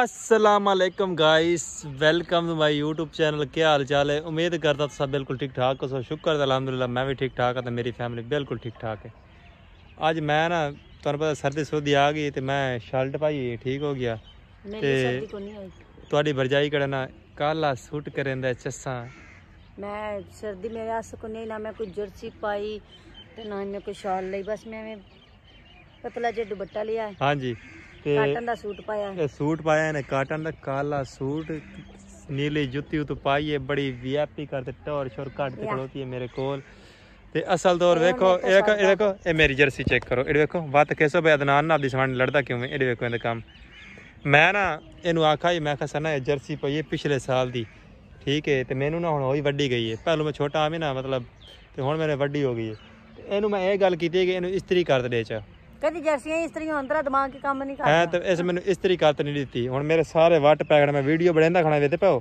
ਅਸਲਾਮ ਅਲੈਕਮ guys welcome to my YouTube channel ਕੀ ਹਾਲ ਚਾਲ ਹੈ ਉਮੀਦ ਕਰਦਾ ਤੁਸੀਂ ਸਭ ਬਿਲਕੁਲ ਠੀਕ ਠਾਕ ਹੋ ਸੋ ਸ਼ੁਕਰ ਹੈ ਅਲਹਮਦੁਲਿਲਾ ਮੈਂ ਵੀ ਠੀਕ ਠਾਕ ਹਾਂ ਤੇ ਮੇਰੀ ਫੈਮਿਲੀ ਬਿਲਕੁਲ ਠੀਕ ਠਾਕ ਹੈ ਅੱਜ ਮੈਂ ਨਾ ਤੁਹਾਨੂੰ ਪਤਾ ਸਰਦੀ ਸੁਦੀ ਆ ਗਈ ਤੇ ਮੈਂ ਸ਼ਰਟ ਪਾਈ ਠੀਕ ਹੋ ਗਿਆ ਤੇ ਸਰਦੀ ਕੋ ਨਹੀਂ ਤੁਹਾਡੀ ਵਰਜਾਈ ਕਰਨਾ ਕਾਲਾ ਸੂਟ ਕਰੇਂਦਾ ਚੱਸਾ ਮੈਂ ਸਰਦੀ ਮੇਰੇ ਆਸ ਕੋ ਨਹੀਂ ਨਾ ਮੈਂ ਕੋਈ ਜਰਸੀ ਪਾਈ ਤੇ ਨਾ ਮੈਂ ਕੋਈ ਸ਼ਾਲ ਲਈ ਬਸ ਮੈਂ ਪਤਲਾ ਜਿਹਾ ਦੁਪੱਟਾ ਲਿਆ ਹਾਂਜੀ ਤੇ ਕਾਟਨ ਦਾ ਸੂਟ ਪਾਇਆ ਇਹ ਸੂਟ ਪਾਇਆ ਇਹਨੇ ਕਾਟਨ ਦਾ ਕਾਲਾ ਸੂਟ ਨੀਲੀ ਜੁੱਤੀ ਉਤ ਪਾਈ ਹੈ ਬੜੀ ਵੀਆਈਪੀ ਕਰਦੇ ਟੌਰ ਸ਼ੋਰ ਕੱਢ ਤੇ ਖਲੋਤੀ ਹੈ ਮੇਰੇ ਕੋਲ ਤੇ ਅਸਲ ਦੌਰ ਵੇਖੋ ਇਹ ਦੇਖੋ ਇਹ ਮੇਰੀ ਜਰਸੀ ਚੈੱਕ ਕਰੋ ਇਹ ਵੇਖੋ ਵੱਤ ਕਿਸੋ ਬਈ ਅਦਨਾਨ ਨਾਲ ਦੀ ਸਵਣ ਲੜਦਾ ਕਿਉਂ ਇਹ ਵੇਖੋ ਇਹਦਾ ਕੰਮ ਮੈਂ ਨਾ ਇਹਨੂੰ ਆਖਾ ਮੈਂ ਕਿਹਾ ਸਨਾ ਇਹ ਜਰਸੀ ਪਈ ਹੈ ਪਿਛਲੇ ਸਾਲ ਦੀ ਠੀਕ ਹੈ ਤੇ ਮੈਨੂੰ ਨਾ ਹੁਣ ਹੋਈ ਵੱਡੀ ਗਈ ਹੈ ਪਹਿਲਾਂ ਮੈਂ ਛੋਟਾ ਆਵੇਂ ਨਾ ਮਤਲਬ ਤੇ ਹੁਣ ਮੇਰੇ ਵੱਡੀ ਹੋ ਗਈ ਹੈ ਇਹਨੂੰ ਮੈਂ ਇਹ ਗੱਲ ਕੀਤੀ ਕਿ ਇਹਨੂੰ ਇਸਤਰੀ ਕਰ ਦੇ ਚ ਕਦੀ ਜਰਸੀਆਂ ਇਸਤਰੀਆਂ ਅੰਦਰਾ ਦਿਮਾਗ ਕੇ ਕੰਮ ਨਹੀਂ ਐ ਹੈ ਤੇ ਇਸ ਮੈਨੂੰ ਇਸਤਰੀ ਕਰਤ ਨਹੀਂ ਦਿੱਤੀ ਹੁਣ ਮੇਰੇ ਸਾਰੇ ਵੱਟ ਪੈਗੜ ਮੈਂ ਵੀਡੀਓ ਬਣਾਉਂਦਾ ਖਣਾ ਵੇਤੇ ਪਾਓ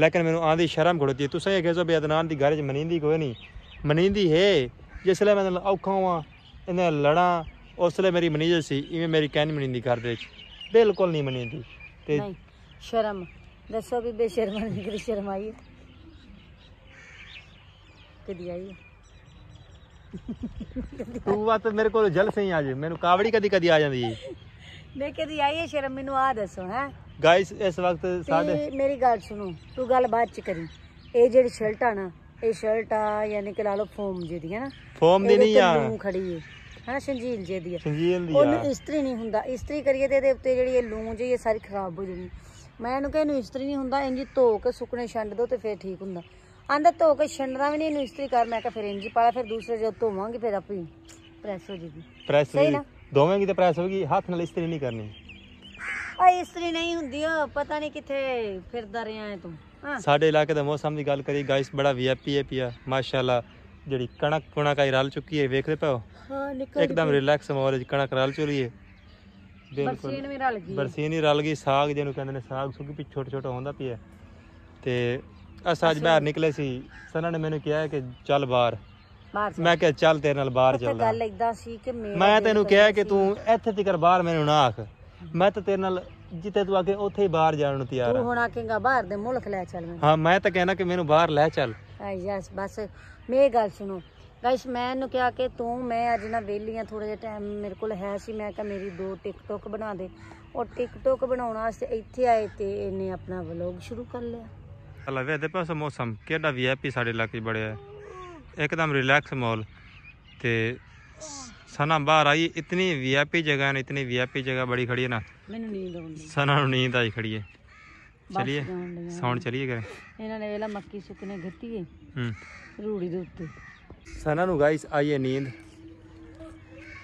ਲੇਕਿਨ ਮੈਨੂੰ ਆਂਦੀ ਸ਼ਰਮ ਖੜੋਤੀ ਤੁਸੀਂ ਇਹ ਕਹੋ ਵੀ ਅਦਨਾਨ ਦੀ ਘਰ ਚ ਮਨਿੰਦੀ ਕੋਈ ਨਹੀਂ ਮਨਿੰਦੀ ਹੈ ਜਿਸਲੇ ਮੈਂ ਔਖਾ ਹਾਂ ਇਹਨੇ ਲੜਾਂ ਉਸਲੇ ਮੇਰੀ ਮਨੀਜਰ ਸੀ ਇਵੇਂ ਮੇਰੀ ਕਹਿਣੀ ਮਨਿੰਦੀ ਕਰਦੇ ਚ ਬਿਲਕੁਲ ਨਹੀਂ ਮਨਿੰਦੀ ਤੇ ਨਹੀਂ ਸ਼ਰਮ ਦੱਸੋ ਵੀ ਬੇਸ਼ਰਮ ਨਿਕਲੀ ਸ਼ਰਮ ਆਈ ਹੈ? ਕਦੀ ਆਈ ਹੈ? ਤੂੰ ਵਾ ਤੇ ਮੇਰੇ ਕੋਲ ਜਲ ਸਈ ਆ ਜੇ ਮੈਨੂੰ ਕਾਵੜੀ ਕਦੀ ਕਦੀ ਆ ਜਾਂਦੀ ਏ ਮੈਂ ਕਦੀ ਆਈ ਹੈ ਸ਼ਰਮ ਮੈਨੂੰ ਆ ਦੱਸੋ ਹੈ ਗਾਇਸ ਇਸ ਵਕਤ ਸਾਡੇ ਮੇਰੀ ਗੱਲ ਸੁਣੋ ਤੂੰ ਗੱਲ ਬਾਅਦ ਚ ਕਰੀ ਇਹ ਜਿਹੜੀ ਸ਼ਰਟ ਆ ਨਾ ਇਹ ਸ਼ਰਟ ਆ ਯਾਨੀ ਕਿ ਲਾ ਫੋਮ ਜਿਹਦੀ ਹੈ ਨਾ ਫੋਮ ਦੀ ਨਹੀਂ ਆ ਲੂੰ ਖੜੀ ਹੈ ਹਾਂ ਸੰਜੀਲ ਜੇ ਦੀ ਸੰਜੀਲ ਦੀ ਉਹਨੂੰ ਇਸਤਰੀ ਨਹੀਂ ਹੁੰਦਾ ਇਸਤਰੀ ਕਰੀਏ ਤੇ ਇਹਦੇ ਉੱਤੇ ਜਿਹੜੀ ਇਹ ਲੂੰ ਜਿਹੀ ਇਹ ਸਾਰੀ ਖਰਾਬ ਹੋ ਜਾਣੀ ਮੈਂ ਇਹਨੂੰ ਕਹਿੰਨੂੰ ਇਸਤਰੀ ਨਹੀਂ ਹੁੰਦਾ ਇੰਜ ਧੋ ਕੇ ਸੁੱਕਣੇ ਛੰਡ ਦੋ ਤੇ ਫੇਰ ਠੀਕ ਹੁੰਦਾ ਆਂਦਾ ਧੋ ਕੇ ਛੰਡਣਾ ਵੀ ਨਹੀਂ ਇਹਨੂੰ ਇਸਤਰੀ ਕਰ ਮੈਂ ਕਿਹਾ ਫਿਰ ਇੰਜੀ ਪਾਲਾ ਫਿਰ ਦੂਸਰੇ ਜੋ ਧੋਵਾਂਗੇ ਫਿਰ ਆਪੀ ਪ੍ਰੈਸ ਹੋ ਜੇਗੀ ਪ੍ਰੈਸ ਸਹੀ ਨਾ? ਦੋਵੇਂਗੀ ਤੇ ਪ੍ਰੈਸ ਹੋਗੀ ਹੱਥ ਨਾਲ ਇਸਤਰੀ ਨਹੀਂ ਕਰਨੀ ਆ ਇਸਤਰੀ ਨਹੀਂ ਹੁੰਦੀ ਉਹ ਪਤਾ ਨਹੀਂ ਕਿੱਥੇ ਫਿਰਦਾ ਰਿਹਾ ਐ ਤੂੰ ਸਾਡੇ ਇਲਾਕੇ ਦਾ ਮੌਸਮ ਦੀ ਗੱਲ ਕਰੀ ਗਾਇਸ ਬੜਾ ਵੀਆਪੀ ਹੈ ਪਿਆ ਮਾਸ਼ਾਅੱਲਾ ਜਿਹੜੀ ਕਣਕ ਕੁਣਾ ਕਾਈ ਰਲ ਚੁੱਕੀ ਹੈ ਵੇਖਦੇ ਪਾਓ ਹਾਂ ਨਿਕਲ ਇੱਕਦਮ ਰਿਲੈਕਸ ਮੌਲ ਜੀ ਕਣਕ ਰਲ ਚੁਰੀ ਹੈ ਬਿਲਕੁਲ ਬਰਸੀਨ ਵੀ ਰਲ ਗਈ ਬਰਸੀਨ ਹੀ ਰਲ ਗਈ ਸਾਗ ਜਿਹਨੂੰ ਕਹਿੰਦੇ ਨੇ ਸਾਗ ਸੁੱਕ ਪਿੱਛੋਟ ਛੋਟਾ ਛੋਟਾ ਹੁੰਦਾ ਪਿਆ ਤੇ ਅਸਾਂ ਅੱਜ ਬਾਹਰ ਨਿਕਲੇ ਸੀ ਸਨਾ ਨੇ ਮੈਨੂੰ ਕਿਹਾ ਕਿ ਚੱਲ ਬਾਹਰ ਮੈਂ ਕਿਹਾ ਚੱਲ ਤੇਰੇ ਨਾਲ ਬਾਹਰ ਚੱਲਦਾ ਗੱਲ ਇਦਾਂ ਸੀ ਕਿ ਮੈਂ ਤੈਨੂੰ ਕਿਹਾ ਕਿ ਤੂੰ ਇੱਥੇ ਤੀਕਰ ਬਾਹਰ ਮੈਨੂੰ ਨਾ ਆਖ ਮੈਂ ਤਾਂ ਤੇਰੇ ਨਾਲ ਜਿੱਤੇ ਤੂੰ ਆਕੇ ਉੱਥੇ ਹੀ ਬਾਹਰ ਜਾਣ ਨੂੰ ਤਿਆਰ ਹਾਂ ਤੂੰ ਹੁਣ ਆਕੇਗਾ ਬਾਹਰ ਦੇ ਮੁਲਕ ਲੈ ਚੱਲ ਮੈਨੂੰ ਹਾਂ ਮੈਂ ਤਾਂ ਕਹਿਣਾ ਕਿ ਮੈਨੂੰ ਬਾਹਰ ਲੈ ਚੱਲ ਯਸ ਬਸ ਮੇਰੀ ਗੱਲ ਸੁਣੋ ਗਾਇਸ ਮੈਂ ਇਹਨੂੰ ਕਿਹਾ ਕਿ ਤੂੰ ਮੈਂ ਅੱਜ ਨਾ ਵੇਲੀ ਆ ਥੋੜਾ ਜਿਹਾ ਟਾਈਮ ਮੇਰੇ ਕੋਲ ਹੈ ਸੀ ਮੈਂ ਕਿਹਾ ਮੇਰੀ ਦੋ ਟਿਕਟੋਕ ਬਣਾ ਦੇ ਉਹ ਟਿਕਟੋਕ ਬਣਾਉਣ ਵਾਸਤੇ ਇੱਥੇ ਆਏ ਤੇ ਇਹਨੇ ਆਪਣਾ ਵਲੌਗ ਸ਼ੁਰੂ ਕਰ ਲਿਆ ਅੱਲਾ ਦੇ ਪਾਸੋਂ ਮੌਸਮ ਕਿਹੜਾ ਵੀਆਈਪੀ ਸਾਡੇ ਇਲਾਕੇ ਬੜਿਆ ਇੱਕਦਮ ਰਿਲੈਕਸ ਮੌਲ ਤੇ ਸਨਾ ਬਾਹਰ ਆਈ ਇਤਨੀ ਵੀਆਈਪੀ ਜਗ੍ਹਾ ਨੇ ਇਤਨੀ ਵੀਆਈਪੀ ਜਗ੍ਹਾ ਬੜੀ ਖੜੀ ਹੈ ਨਾ ਮੈਨੂੰ ਨੀਂਦ ਆਉਂਦੀ ਸਨਾ ਨੂੰ ਨੀਂਦ ਆਈ ਖੜੀ ਹੈ ਚਲਿਏ ਸੌਣ ਚਲਿਏ ਕਰੇ ਇਹਨਾਂ ਨੇ ਵੇਲਾ ਮੱਕੀ ਸੁੱਕਨੇ ਘੱਤੀ ਹੈ ਹੂੰ ਰੂੜੀ ਦੇ ਉੱਤੇ ਸਨਾ ਨੂੰ ਗਾਇਸ ਆਈ ਨੀਂਦ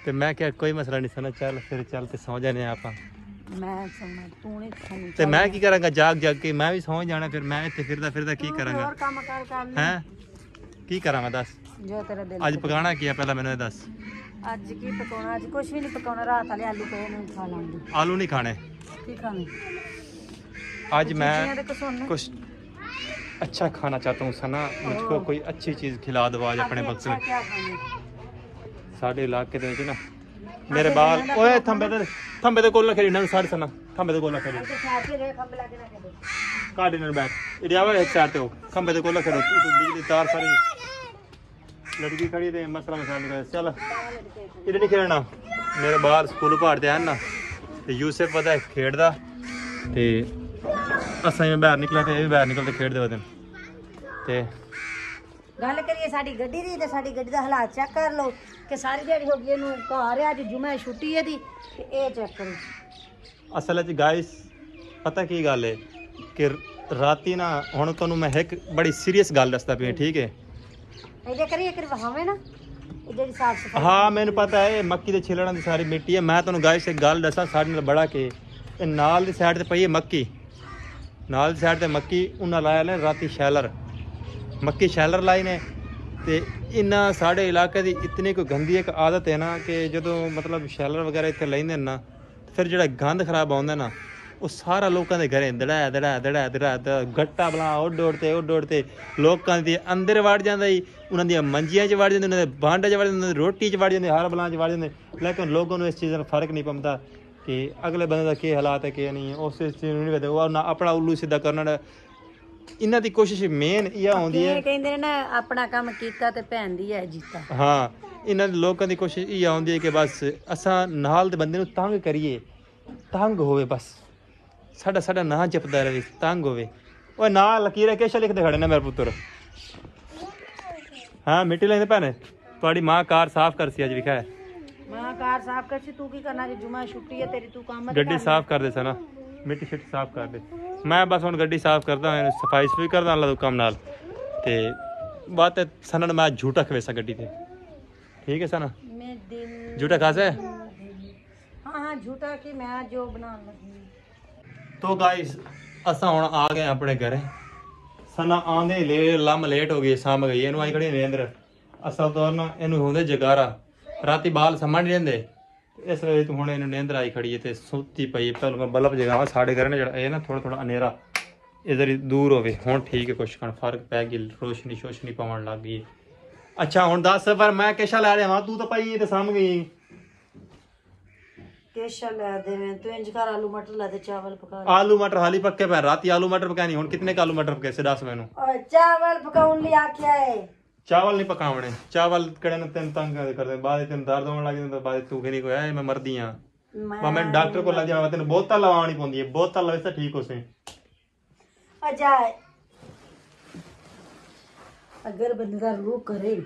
ਤੇ ਮੈਂ ਕਿਹਾ ਕੋਈ ਮਸਲਾ ਨਹੀਂ ਸਨਾ ਚੱਲ ਫਿਰ ਚੱਲ ਤੇ ਸੌ ਜਾਣੇ ਆਪਾਂ ਮੈਂ ਤੂੰ ਤੇ ਮੈਂ ਕੀ ਕਰਾਂਗਾ ਜਾਗ ਜਾਗ ਕੇ ਮੈਂ ਵੀ ਸੌਂ ਜਾਣਾ ਫਿਰ ਮੈਂ ਇੱਥੇ ਫਿਰਦਾ ਫਿਰਦਾ ਕੀ ਕਰਾਂਗਾ ਹੋਰ ਕੰਮ ਕਰ ਹੈ ਕੀ ਕਰਾਂ ਮੈਂ ਦੱਸ ਜੋ ਤੇਰਾ ਦਿਲ ਅੱਜ ਪਕਾਣਾ ਕੀ ਆ ਪਹਿਲਾਂ ਮੈਨੂੰ ਇਹ ਦੱਸ ਅੱਜ ਕੀ ਪਕਾਉਣਾ ਅੱਜ ਕੁਝ ਵੀ ਨਹੀਂ ਪਕਾਉਣਾ ਰਾਤ ਵਾਲੇ ਆਲੂ ਪਏ ਨੇ ਖਾ ਲਾਂਗੇ ਆਲੂ ਨਹੀਂ ਖਾਣੇ ਕੀ ਖਾਣੇ ਅੱਜ ਮੈਂ ਕੁਝ ਅੱਛਾ ਖਾਣਾ ਚਾਹਤਾ अच्छा ਸਨਾ चाहता हूँ ਕੋਈ ਅੱਛੀ ਚੀਜ਼ ਖਿਲਾ चीज़ ਆਪਣੇ ਬੱਚੇ ਸਾਡੇ ਇਲਾਕੇ ਦੇ ਵਿੱਚ ਨਾ ਮੇਰੇ ਬਾਲ ਓਏ ਥੰਬੇ ਤੇ ਥੰਬੇ ਦੇ ਕੋਲ ਖੇਡਣਾ ਖੇਡੀ ਨਾ ਸਨਾ ਥੰਬੇ ਦੇ ਕੋਲ ਨਾ ਖੇਡੀ ਕਾਡੇ ਨਾਲ ਬੈਠ ਇਹ ਆਵਾ ਇੱਕ ਚਾਰ ਤੇ ਹੋ ਖੰਬੇ ਦੇ ਕੋਲ ਨਾ ਖੇਡੋ ਤੂੰ ਬਿਜਲੀ ਤਾਰ ਸਾਰੀ ਲੜਕੀ ਖੜੀ ਤੇ ਮਸਲਾ ਮਸਾਲ ਚੱਲ ਇਹਦੇ ਨਹੀਂ ਖੇਡਣਾ ਮੇਰੇ ਬਾਲ ਸਕੂਲ ਪਾੜ ਤੇ ਨਾ ਤੇ ਯੂਸਫ ਪਤਾ ਖੇਡਦਾ ਤੇ ਅਸਾਂ ਵੀ ਬਾਹਰ ਨਿਕਲਾ ਤੇ ਇਹ ਵੀ ਬਾਹਰ ਨਿਕਲ ਤੇ ਖੇਡਦੇ ਵਦਨ ਤੇ ਗੱਲ ਕਰੀਏ ਸਾਡੀ ਗੱਡੀ ਦੀ ਤੇ ਸਾਡੀ ਗੱਡੀ ਦਾ ਹਾਲਾਤ ਚੈੱਕ ਕਰ ਲਓ ਕਿ ਸਾਰੀ ਜਿਹੜੀ ਹੋ ਗਈ ਇਹਨੂੰ ਘਰ ਆ ਅੱਜ ਜੁਮਾ ਛੁੱਟੀ ਹੈ ਦੀ ਤੇ ਇਹ ਚੈੱਕ ਕਰੋ ਅਸਲ ਵਿੱਚ ਗਾਇਸ ਪਤਾ ਕੀ ਗੱਲ ਹੈ ਕਿ ਰਾਤੀ ਨਾ ਹੁਣ ਤੁਹਾਨੂੰ ਮੈਂ ਇੱਕ ਬੜੀ ਸੀਰੀਅਸ ਗੱਲ ਦੱਸਦਾ ਪਿਆ ਠੀਕ ਹੈ ਇਹਦੇ ਕਰੀਏ ਕਿ ਵਹਾਵੇਂ ਨਾ ਜਿਹੜੀ ਸਾਫ ਸਫਾਈ ਹਾਂ ਮੈਨੂੰ ਪਤਾ ਹੈ ਮੱਕੀ ਦੇ ਛਿਲੜਾਂ ਦੀ ਸਾਰੀ ਮਿੱਟੀ ਹੈ ਮੈਂ ਤੁਹਾਨੂੰ ਗਾਇਸ ਇੱਕ ਗੱਲ ਦੱਸਾਂ ਸਾਡੇ ਨਾਲ ਬੜਾ ਕੇ ਇਹ ਨਾਲ ਦੀ ਸਾਈਡ ਤੇ ਪਈ ਹੈ ਮੱਕੀ ਨਾਲ ਦੀ ਸਾਈਡ ਤੇ ਮੱਕੀ ਉਹਨਾਂ ਲਾਇਆ ਨੇ ਰਾਤੀ ਸ਼ੈਲਰ ਮੱਕੀ ਸ਼ੈਲਰ ਲਾਈ ਨੇ ਤੇ ਇਨਾ ਸਾਡੇ ਇਲਾਕੇ ਦੀ ਇਤਨੀ ਕੋ ਗੰਦੀ ਇੱਕ ਆਦਤ ਹੈ ਨਾ ਕਿ ਜਦੋਂ ਮਤਲਬ ਸ਼ੈਲਰ ਵਗੈਰਾ ਇੱਥੇ ਲੈਂਦੇ ਨਾ ਫਿਰ ਜਿਹੜਾ ਗੰਦ ਖਰਾਬ ਆਉਂਦਾ ਨਾ ਉਹ ਸਾਰਾ ਲੋਕਾਂ ਦੇ ਘਰੇ ਦੜਾ ਦੜਾ ਦੜਾ ਦੜਾ ਗੱਟਾ ਬਲਾ ਉੱਡ ਤੇ ਉੱਡ ਤੇ ਲੋਕਾਂ ਦੇ ਅੰਦਰ ਵੜ ਜਾਂਦਾ ਹੀ ਉਹਨਾਂ ਦੀਆਂ ਮੰਜੀਆਂ 'ਚ ਵੜ ਜਾਂਦੇ ਉਹਨਾਂ ਦੇ ਭਾਂਡੇ 'ਚ ਵੜ ਜਾਂਦੇ ਰੋਟੀ 'ਚ ਵੜ ਜਾਂਦੇ ਹਰ ਬਲਾਂ 'ਚ ਵੜ ਜਾਂਦੇ ਲੇਕਿਨ ਲੋਕਾਂ ਨੂੰ ਇਸ ਚੀਜ਼ ਦਾ ਫਰਕ ਨਹੀਂ ਪੈਂਦਾ ਕਿ ਅਗਲੇ ਬੰਦੇ ਦਾ ਕੀ ਹਾਲਾਤ ਹੈ ਕੀ ਨਹੀਂ ਉਸ ਚੀਜ਼ ਨੂੰ ਨਹੀਂ ਵੇਖਦੇ ਉਹ ਆਪਣਾ ਉੱਲੂ ਸਿੱਧਾ ਕਰਨ ਇਹਨਾਂ ਦੀ ਕੋਸ਼ਿਸ਼ ਮੇਨ ਇਹ ਆਉਂਦੀ ਹੈ ਇਹ ਕਹਿੰਦੇ ਨੇ ਨਾ ਆਪਣਾ ਕੰਮ ਕੀਤਾ ਤੇ ਭੈਣ ਦੀ ਹੈ ਜੀਤਾ ਹਾਂ ਇਹਨਾਂ ਦੇ ਲੋਕਾਂ ਦੀ ਕੋਸ਼ਿਸ਼ ਇਹ ਆਉਂਦੀ ਹੈ ਕਿ ਬਸ ਅਸਾਂ ਨਾਲ ਦੇ ਬੰਦੇ ਨੂੰ ਤੰਗ ਕਰੀਏ ਤੰਗ ਹੋਵੇ ਬਸ ਸਾਡਾ ਸਾਡਾ ਨਾਂ ਜਪਦਾ ਰਹੇ ਤੰਗ ਹੋਵੇ ਓਏ ਨਾ ਲਕੀਰ ਕੇਸ਼ਾ ਲਿਖਦੇ ਖੜੇ ਨੇ ਮੇਰੇ ਪੁੱਤਰ ਹਾਂ ਮਿੱਟੀ ਲੈਂਦੇ ਭੈਣੇ ਤੁਹਾਡੀ ਮਾਂ ਕਾਰ ਸਾਫ਼ ਕਰਸੀ ਅੱਜ ਵਿਖਾ ਮਾਂ ਕਾਰ ਸਾਫ਼ ਕਰਸੀ ਤੂੰ ਕੀ ਕਰਨਾ ਜੇ ਜੁਮਾ ਛੁੱਟੀ ਹੈ ਤੇਰੀ ਤੂੰ ਕੰਮ ਗੱਡੀ ਸਾਫ਼ ਕਰ ਦੇ ਸਨਾ ਮਿੱਟੀ ਛਿੱਟ ਸਾਫ਼ ਕਰ ਦੇ ਮੈਂ ਬਸ ਹੁਣ ਗੱਡੀ ਸਾਫ਼ ਕਰਦਾ ਹਾਂ ਸਫਾਈ ਸਫਾਈ ਕਰਦਾ ਹਾਂ ਲਾ ਕੰਮ ਨਾਲ ਤੇ ਬਾਤ ਸਨਨ ਮੈਂ ਝੂਟਾ ਖਵੇਸਾ ਗੱਡੀ ਤੇ ਠੀਕ ਹੈ ਸਨ ਮੈਂ ਦਿਨ ਝੂਟਾ ਖਾਸਾ ਹਾਂ ਹਾਂ ਝੂਟਾ ਕਿ ਮੈਂ ਜੋ ਬਣਾਉਣ ਲੱਗੀ ਤੋ ਗਾਇਸ ਅਸਾਂ ਹੁਣ ਆ ਗਏ ਆਪਣੇ ਘਰੇ ਸਨ ਆਂਦੇ ਲੇ ਲੰਮ ਲੇਟ ਹੋ ਗਈ ਸਾਮ ਗਈ ਇਹਨੂੰ ਆਈ ਖੜੀ ਨੇ ਅੰਦਰ ਅਸਲ ਤੌਰ ਨਾਲ ਇਹਨੂੰ ਹੁੰਦੇ ਜਗਾਰਾ ਰਾਤੀ ਬਾਲ ਸਮਾਂ ਨਹੀਂ ਲੈਂਦੇ ਇਸ ਲਈ ਤੂੰ ਹੁਣ ਇਹਨੂੰ ਨੀਂਦਰ ਆਈ ਖੜੀ ਤੇ ਸੁੱਤੀ ਪਈ ਪਹਿਲਾਂ ਮੈਂ ਬਲਬ ਜਗਾਵਾਂ ਸਾਡੇ ਘਰ ਨੇ ਜਿਹੜਾ ਇਹ ਨਾ ਥੋੜਾ ਥੋੜਾ ਹਨੇਰਾ ਇਧਰ ਦੂਰ ਹੋਵੇ ਹੁਣ ਠੀਕ ਹੈ ਕੁਛ ਕਣ ਫਰਕ ਪੈ ਗਿਆ ਰੋਸ਼ਨੀ ਸ਼ੋਸ਼ਨੀ ਪਵਣ ਲੱਗ ਗਈ ਅੱਛਾ ਹੁਣ ਦੱਸ ਪਰ ਮੈਂ ਕਿਸ਼ਾ ਲੈ ਰਿਹਾ ਹਾਂ ਤੂੰ ਤਾਂ ਪਈ ਤੇ ਸਾਹਮ ਗਈ ਕੇਸ਼ਾ ਲੈ ਦੇਵੇਂ ਤੂੰ ਇੰਜ ਕਰ ਆਲੂ ਮਟਰ ਲੈ ਤੇ ਚਾਵਲ ਪਕਾ ਆਲੂ ਮਟਰ ਹਾਲੀ ਪੱਕੇ ਪੈ ਰਾਤੀ ਆਲੂ ਮਟਰ ਪਕਾਣੀ ਹੁਣ ਕਿੰਨੇ ਕ ਆਲੂ ਮਟਰ ਪਕੇ ਸੇ ਦੱਸ ਮੈਨੂੰ ਚਾਵਲ ਪਕਾਉਣ ਲਈ ਆਖਿਆ ਏ ਚਾਵਲ ਨਹੀਂ ਪਕਾਉਣੇ ਚਾਵਲ ਕਿਹੜੇ ਨੇ ਤਿੰਨ ਤੰਗ ਕਰਦੇ ਬਾਅਦ ਵਿੱਚ ਤੈਨੂੰ ਦਰਦ ਹੋਣ ਲੱਗ ਜਾਂਦਾ ਬਾਅਦ ਤੂੰ ਕਹਿੰਦੀ ਕੋਈ ਮੈਂ ਮਰਦੀ ਆ ਮੈਂ ਮੈਂ ਡਾਕਟਰ ਕੋਲ ਲੈ ਜਾਵਾਂ ਤੈਨੂੰ ਬੋਤਲ ਲਵਾਉਣੀ ਪੈਂਦੀ ਹੈ ਬੋਤਲ ਲਵੇ ਤਾਂ ਠੀਕ ਹੋਸੇ ਅਜਾ ਅਗਰ ਬੰਦਾ ਰੂਹ ਕਰੇ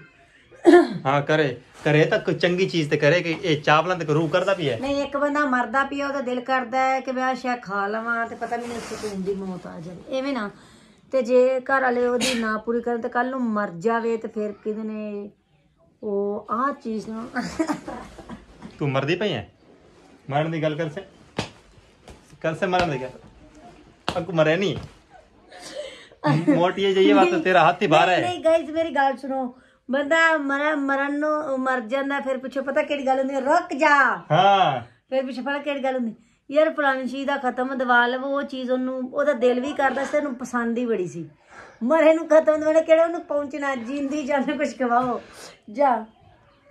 ਹਾਂ ਕਰੇ ਕਰੇ ਤਾਂ ਕੋਈ ਚੰਗੀ ਚੀਜ਼ ਤੇ ਕਰੇ ਕਿ ਇਹ ਚਾਵਲਾਂ ਤੇ ਰੂਹ ਕਰਦਾ ਹੈ ਨਹੀਂ ਇੱਕ ਬੰਦਾ ਮਰਦਾ ਪਿਆ ਉਹਦਾ ਦਿਲ ਕਰਦਾ ਹੈ ਕਿ ਮੈਂ ਆਹ ਖਾ ਲਵਾਂ ਤੇ ਪਤਾ ਵੀ ਨਹੀਂ ਸਕੂਨ ਦੀ ਮੌਤ ਆ ਜਾਵੇ ਐਵੇਂ ਨਾ ਤੇ ਜੇ ਘਰ ਵਾਲੇ ਉਹਦੀ ਨਾ ਪੂਰੀ ਕਰਨ ਤੇ ਕੱਲ ਨੂੰ ਮਰ ਜਾਵੇ ਤੇ ਫਿਰ ਕਿਹਦੇ ਨੇ ਉਹ ਆਹ ਚੀਜ਼ ਨੂੰ ਤੂੰ ਮਰਦੀ ਪਈ ਐ ਮਰਨ ਦੀ ਗੱਲ ਕਰ ਸੇ ਸੇ ਮਰਨ ਦੀ ਗੱਲ ਅਕ ਮਰੇ ਨਹੀਂ ਮੋਟੀ ਜਈਏ ਬਾਤ ਤੇਰਾ ਹੱਥ ਹੀ ਬਾਹਰ ਹੈ ਨਹੀਂ ਗਾਇਸ ਮੇਰੀ ਗੱਲ ਸੁਣੋ ਬੰਦਾ ਮਰ ਮਰਨ ਨੂੰ ਮਰ ਜਾਂਦਾ ਫਿਰ ਪਿੱਛੇ ਪਤਾ ਕਿਹੜੀ ਗੱਲ ਹੁੰਦੀ ਰੁਕ ਜਾ ਹਾਂ ਫਿਰ ਪਿੱਛੇ ਪਤਾ ਕਿਹੜੀ ਗੱਲ ਹੁੰਦੀ ਯਾਰ ਫਲਾਣੀ ਚੀਜ਼ ਦਾ ਖਤਮ ਦਵਾ ਲਵੋ ਉਹ ਚੀਜ਼ ਉਹਨੂੰ ਉਹਦਾ ਦਿਲ ਵੀ ਕਰਦਾ ਸੀ ਉਹਨੂੰ ਪਸੰਦ ਹੀ ਬੜੀ ਸੀ ਮਰੇ ਨੂੰ ਖਤਮ ਦਵਾਣਾ ਕਿਹੜਾ ਉਹਨੂੰ ਪਹੁੰਚਣਾ ਜਿੰਦੀ ਜਾਨ ਕੁਝ ਖਵਾਓ ਜਾ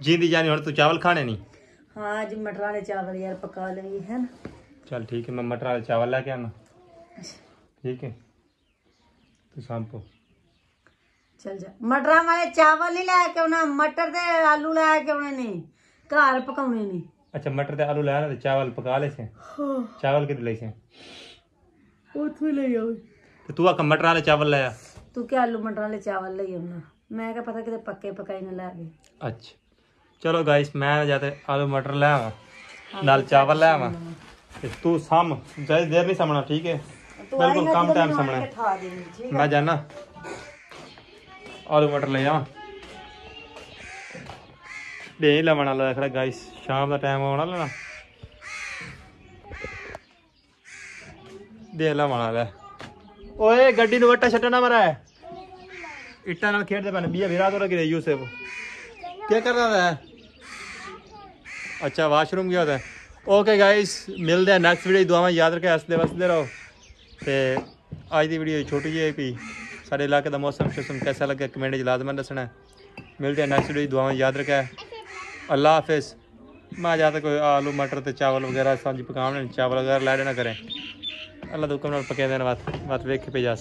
ਜਿੰਦੀ ਜਾਨ ਹੁਣ ਤੂੰ ਚਾਵਲ ਖਾਣੇ ਨਹੀਂ ਹਾਂ ਅੱਜ ਮਟਰਾਂ ਦੇ ਚਾਵਲ ਯਾਰ ਪਕਾ ਲਈ ਹੈ ਨਾ ਚੱਲ ਠੀਕ ਹੈ ਮੈਂ ਮਟਰਾਂ ਦੇ ਚਾਵਲ ਲੈ ਕੇ ਆਣਾ ਠੀਕ ਹੈ ਤੂੰ ਸੰਪੋ ਚਲ ਜਾ ਮਟਰਾਂ ਵਾਲੇ ਚਾਵਲ ਨਹੀਂ ਲੈ ਕੇ ਆਉਣਾ ਮਟਰ ਤੇ ਆਲੂ ਲੈ ਕੇ ਆਉਣੇ ਨੇ ਘਰ ਪਕਾਉਣੇ ਨੇ अच्छा मटर ते आलू लाया ना चावल पका ले से हां चावल कितने ले से ओथू ले आओ ते तो तू आका मटर वाले चावल लाया तू क्या आलू मटर वाले चावल ले आना मैं क्या पता किते पक्के पकाई ना ला गए अच्छा चलो गाइस मैं जाते आलू मटर ले आवा हाँ, दाल तो चावल ले आवा तू साम जाए देर नहीं समना ठीक है तो बिल्कुल कम टाइम समना मैं जाना आलू मटर ले जावा ਡੇ ਲਵਣ ਵਾਲਾ ਖੜਾ ਗਾਇਸ ਸ਼ਾਮ ਦਾ ਟਾਈਮ ਆਉਣ ਵਾਲਾ ਨਾ ਦੇ ਲਵਣ ਵਾਲਾ ਓਏ ਗੱਡੀ ਨੂੰ ਵੱਟਾ ਛੱਟਣਾ ਮਰਾ ਇੱਟਾਂ ਨਾਲ ਖੇਡਦੇ ਪੈਣ ਬੀਆ ਵਿਰਾ ਤੋਂ ਗਿਰੇ है अच्छा वाशरूम गया होता है ओके गाइस मिलते हैं नैक्सट वीडियो दुआवां याद रखें हसदे वसदे रहो ते अज की वीडियो छोटी जी भी साढ़े इलाके का मौसम शौसम कैसा लगे कमेंट लाजमन दसना मिलते हैं नैक्सट वीडियो दुआ याद रखें ਅੱਲਾ ਹਾਫਿਜ਼ ਮੈਂ ਜਾ ਤਾ ਕੋਈ ਆਲੂ ਮਟਰ ਤੇ ਚਾਵਲ ਵਗੈਰਾ ਸਾਂਝ ਪਕਾਉਣ ਚਾਵਲ ਵਗੈਰਾ ਲੈ ਲੈਣਾ ਕਰੇ ਅੱਲਾ ਦੁਕਾਨ ਨਾਲ ਪੱਕੇ ਦੇਣ ਵਾਤ ਵਾਤ ਵੇਖੇ ਕੇ ਭੇਜਾ